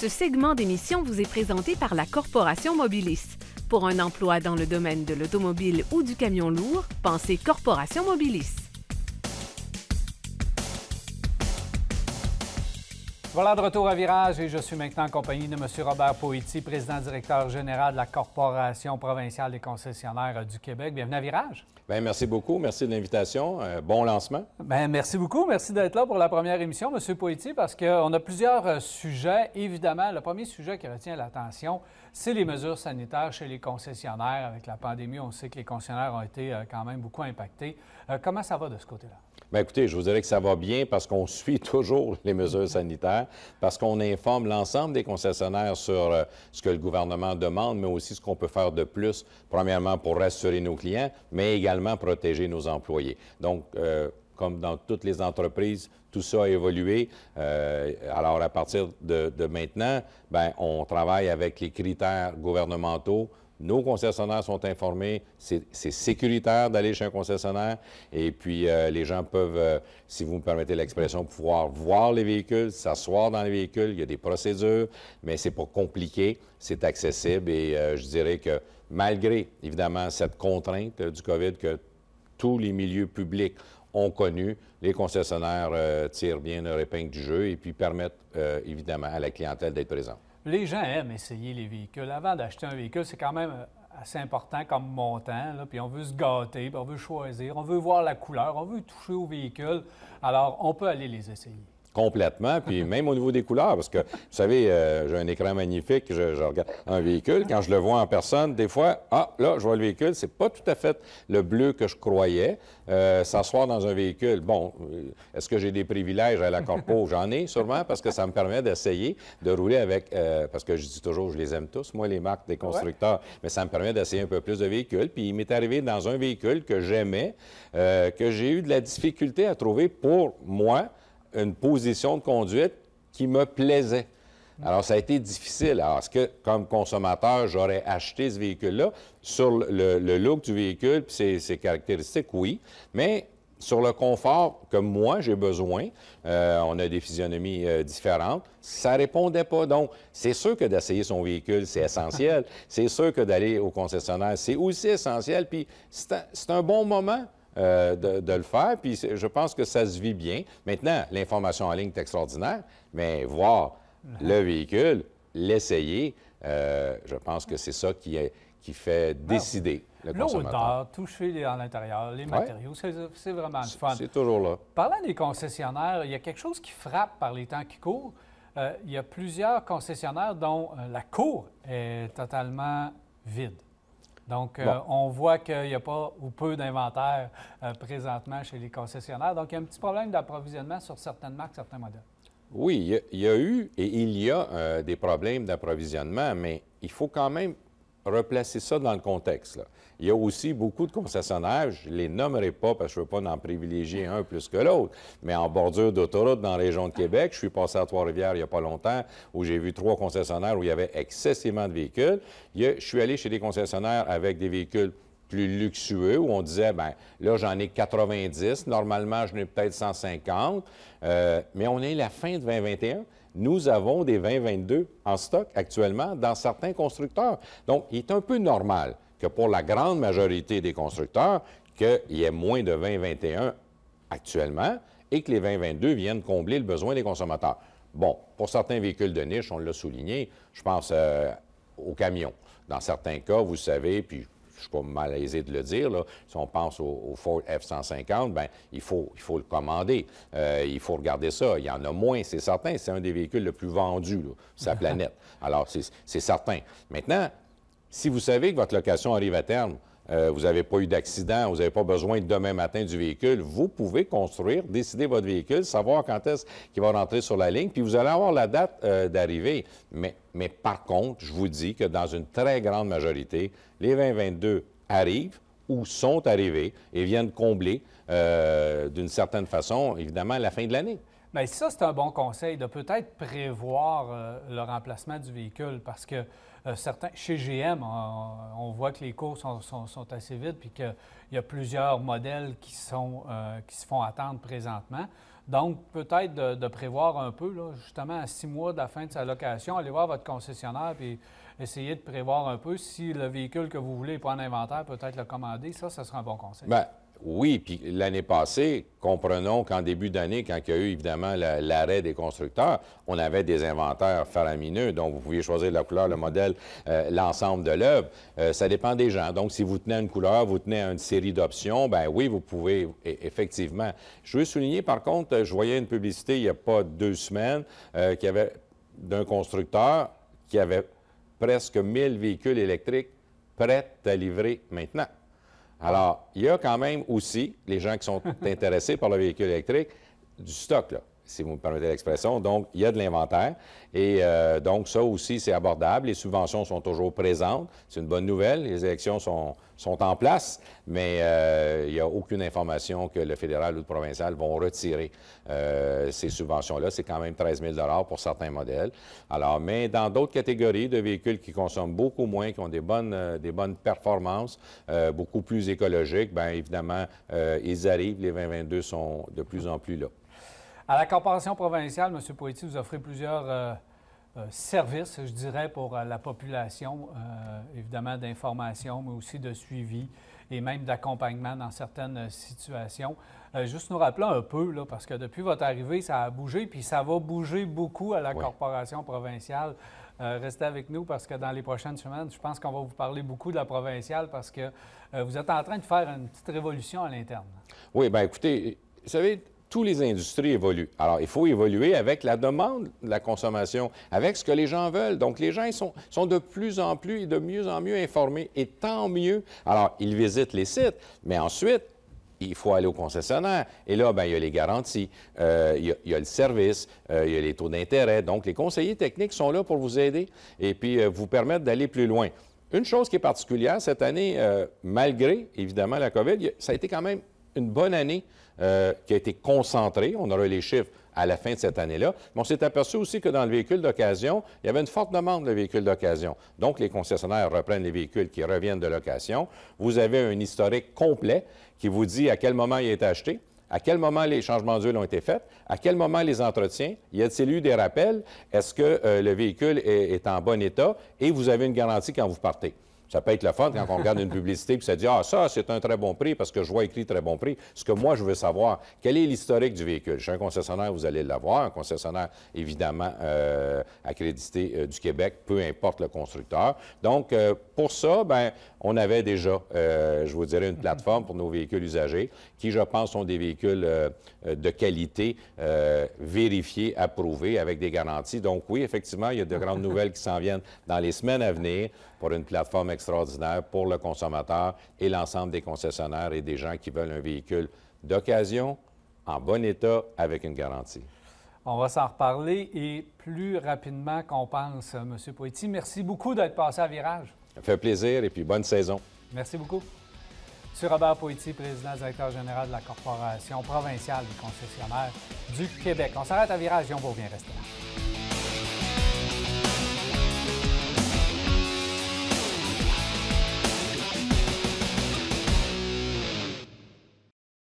Ce segment d'émission vous est présenté par la Corporation Mobilis. Pour un emploi dans le domaine de l'automobile ou du camion lourd, pensez Corporation Mobilis. Voilà de retour à Virage et je suis maintenant en compagnie de M. Robert Poiti, président-directeur général de la Corporation provinciale des concessionnaires euh, du Québec. Bienvenue à Virage. Bien, merci beaucoup. Merci de l'invitation. Euh, bon lancement. Bien, merci beaucoup. Merci d'être là pour la première émission, M. Poiti, parce qu'on a plusieurs euh, sujets. Évidemment, le premier sujet qui retient l'attention, c'est les mesures sanitaires chez les concessionnaires. Avec la pandémie, on sait que les concessionnaires ont été quand même beaucoup impactés. comment ça va de ce côté-là? Bien, écoutez, je vous dirais que ça va bien parce qu'on suit toujours les mesures sanitaires, parce qu'on informe l'ensemble des concessionnaires sur euh, ce que le gouvernement demande, mais aussi ce qu'on peut faire de plus, premièrement pour rassurer nos clients, mais également protéger nos employés. Donc, euh, comme dans toutes les entreprises, tout ça a évolué. Euh, alors, à partir de, de maintenant, bien, on travaille avec les critères gouvernementaux nos concessionnaires sont informés. C'est sécuritaire d'aller chez un concessionnaire. Et puis, euh, les gens peuvent, euh, si vous me permettez l'expression, pouvoir voir les véhicules, s'asseoir dans les véhicules. Il y a des procédures, mais c'est pas compliqué. C'est accessible. Et euh, je dirais que malgré, évidemment, cette contrainte du COVID que tous les milieux publics ont connu, les concessionnaires tirent bien leur épingle du jeu et puis permettent, évidemment, à la clientèle d'être présente les gens aiment essayer les véhicules. Avant d'acheter un véhicule, c'est quand même euh, assez important comme montant. puis on veut se gâter, on veut choisir, on veut voir la couleur, on veut toucher au véhicule. Alors, on peut aller les essayer. Complètement, puis même au niveau des couleurs, parce que, vous savez, euh, j'ai un écran magnifique, je, regarde un véhicule, quand je le vois en personne, des fois, ah, là, je vois le véhicule, c'est pas tout à fait le bleu que je croyais. Euh, s'asseoir dans un véhicule, bon, euh, est-ce que j'ai des privilèges à la corpo? J'en ai sûrement, parce que ça me permet d'essayer de rouler avec, parce que je dis toujours, je les aime tous, moi, les marques des constructeurs, mais ça me permet d'essayer un peu plus de véhicules, puis il m'est arrivé dans un véhicule que j'aimais, que j'ai eu de la difficulté à trouver pour moi, une position de conduite qui me plaisait. Alors, ça a été difficile. Alors, est-ce que, comme consommateur, j'aurais acheté ce véhicule-là? Sur le, look du véhicule et ses, caractéristiques, oui. Mais sur le confort que moi, j'ai besoin, euh, on a des physionomies euh, différentes, ça répondait pas. Donc, c'est sûr que d'essayer son véhicule, c'est essentiel. c'est sûr que d'aller au concessionnaire, c'est aussi essentiel. Puis, c'est un bon moment. Euh, de, le faire. Puis je pense que ça se vit bien. Maintenant, l'information en ligne est extraordinaire, mais voir mhm. le véhicule, l'essayer, euh, je pense que c'est ça qui, est, qui fait décider. L'odeur, toucher à l'intérieur, les matériaux, c'est vraiment le fun. C'est toujours là. Parlant des concessionnaires, il y a quelque chose qui frappe par les temps qui courent. Euh, il y a plusieurs concessionnaires dont la cour est totalement vide. Donc, euh, on voit qu'il n'y a pas ou peu d'inventaire euh, présentement chez les concessionnaires. Donc, il y a un petit problème d'approvisionnement sur certaines marques, certains modèles. Oui, il y, a, eu et il y a euh, des problèmes d'approvisionnement, mais il faut quand même replacer ça dans le contexte. Il y a aussi beaucoup de concessionnaires, je ne les nommerai pas parce que je ne veux pas en privilégier un plus que l'autre, mais en bordure d'autoroute dans la région de Québec, je suis passé à Trois-Rivières il n'y a pas longtemps où j'ai vu trois concessionnaires où il y avait excessivement de véhicules. je suis allé chez des concessionnaires avec des véhicules plus luxueux où on disait, ben là, j'en ai 90, normalement, je n'ai peut-être 150, euh, mais on est à la fin de 2021. Nous avons des 2022 en stock actuellement dans certains constructeurs. Donc, il est un peu normal que pour la grande majorité des constructeurs, qu'il y ait moins de 2021 actuellement et que les 2022 viennent combler le besoin des consommateurs. Bon, pour certains véhicules de niche, on l'a souligné, je pense euh, aux camions. Dans certains cas, vous savez, puis je ne suis pas malaisé de le dire, là, si on pense au, Ford F-150, ben il faut, il faut le commander. Euh, il faut regarder ça. Il y en a moins, c'est certain. C'est un des véhicules le plus vendus là, sur la planète. Alors, c'est certain. Maintenant, si vous savez que votre location arrive à terme, euh, vous n'avez pas eu d'accident, vous n'avez pas besoin demain matin du véhicule, vous pouvez construire, décider votre véhicule, savoir quand est-ce qu'il va rentrer sur la ligne, puis vous allez avoir la date euh, d'arrivée. Mais, mais par contre, je vous dis que dans une très grande majorité, les 2022 arrivent ou sont arrivés et viennent combler euh, d'une certaine façon, évidemment, à la fin de l'année. Bien, ça, c'est un bon conseil de peut-être prévoir le remplacement du véhicule parce que euh, chez GM, on, voit que les cours sont, assez vides puis qu'il y a plusieurs modèles qui, sont, euh, qui se font attendre présentement. Donc, peut-être de, prévoir un peu, justement, à six mois de la fin de sa location, allez voir votre concessionnaire puis essayer de prévoir un peu. Si le véhicule que vous voulez n'est pas en inventaire, peut-être le commander. Ça, ce sera un bon conseil. Ben, oui, puis l'année passée, comprenons qu'en début d'année, quand il y a eu évidemment l'arrêt des constructeurs, on avait des inventaires faramineux, donc vous pouviez choisir la couleur, le modèle, euh, l'ensemble de l'œuvre. Euh, ça dépend des gens. Donc, si vous tenez une couleur, vous tenez une série d'options, ben oui, vous pouvez e-, effectivement. Je veux souligner, par contre, je voyais une publicité il n'y a pas deux semaines euh, qui avait d'un constructeur qui avait presque 1000 véhicules électriques prêts à livrer maintenant. Alors, il y a quand même aussi, les gens qui sont intéressés par le véhicule électrique, du stock, là si vous me permettez l'expression. Donc, il y a de l'inventaire. Et euh, donc, ça aussi, c'est abordable. Les subventions sont toujours présentes. C'est une bonne nouvelle. Les élections sont, sont en place, mais euh, il n'y a aucune information que le fédéral ou le provincial vont retirer euh, ces subventions-là. C'est quand même 13 000 pour certains modèles. Alors, mais dans d'autres catégories de véhicules qui consomment beaucoup moins, qui ont des bonnes, des bonnes performances, beaucoup plus écologiques, bien évidemment, ils arrivent. Les 2022 sont de plus en plus là. À la Corporation provinciale, M. Poitier, vous offrez plusieurs euh, euh, services, je dirais, pour euh, la population, évidemment d'information, mais aussi de suivi et même d'accompagnement dans certaines situations. juste nous rappelons un peu, là, parce que depuis votre arrivée, ça a bougé, puis ça va bouger beaucoup à la Corporation provinciale. restez avec nous parce que dans les prochaines semaines, je pense qu'on va vous parler beaucoup de la provinciale parce que vous êtes en train de faire une petite révolution à l'interne. Oui, bien écoutez, vous savez, tous les industries évoluent. Alors, il faut évoluer avec la demande de la consommation, avec ce que les gens veulent. Donc, les gens sont, de plus en plus et de mieux en mieux informés, et tant mieux. Alors, ils visitent les sites, mais ensuite, il faut aller au concessionnaire. Et là, bien, il y a les garanties, euh, il, y a, le service, euh, il y a les taux d'intérêt. Donc, les conseillers techniques sont là pour vous aider et puis euh, vous permettre d'aller plus loin. Une chose qui est particulière cette année, malgré évidemment la COVID, ça a été quand même une bonne année euh, qui a été concentré. On aura les chiffres à la fin de cette année-là. Mais on s'est aperçu aussi que dans le véhicule d'occasion, il y avait une forte demande de véhicules d'occasion. Donc, les concessionnaires reprennent les véhicules qui reviennent de location. Vous avez un historique complet qui vous dit à quel moment il est acheté, à quel moment les changements d'huile ont été faits, à quel moment les entretiens, y a-t-il eu des rappels, est-ce que euh, le véhicule est en bon état et vous avez une garantie quand vous partez. Ça peut être le fun quand on regarde une publicité et ça dit Ah, ça, c'est un très bon prix parce que je vois écrit très bon prix. Ce que moi, je veux savoir, quel est l'historique du véhicule? Chez un concessionnaire, vous allez l'avoir. Un concessionnaire, évidemment, euh, accrédité euh, du Québec, peu importe le constructeur. Donc, euh, pour ça, ben, on avait déjà, je vous dirais, une plateforme pour nos véhicules usagers qui, je pense, sont des véhicules de qualité, vérifiés, approuvés, avec des garanties. Donc, oui, effectivement, il y a de grandes nouvelles qui s'en viennent dans les semaines à venir pour une plateforme extraordinaire pour le consommateur et l'ensemble des concessionnaires et des gens qui veulent un véhicule d'occasion en bon état avec une garantie. On va s'en reparler et plus rapidement qu'on pense, euh, M. Poiti. Merci beaucoup d'être passé à Virage. Ça fait plaisir et puis bonne saison. Merci beaucoup. M. Robert Poiti, président directeur général de la Corporation provinciale des concessionnaires du Québec. On s'arrête à Virage et on va bien rester là.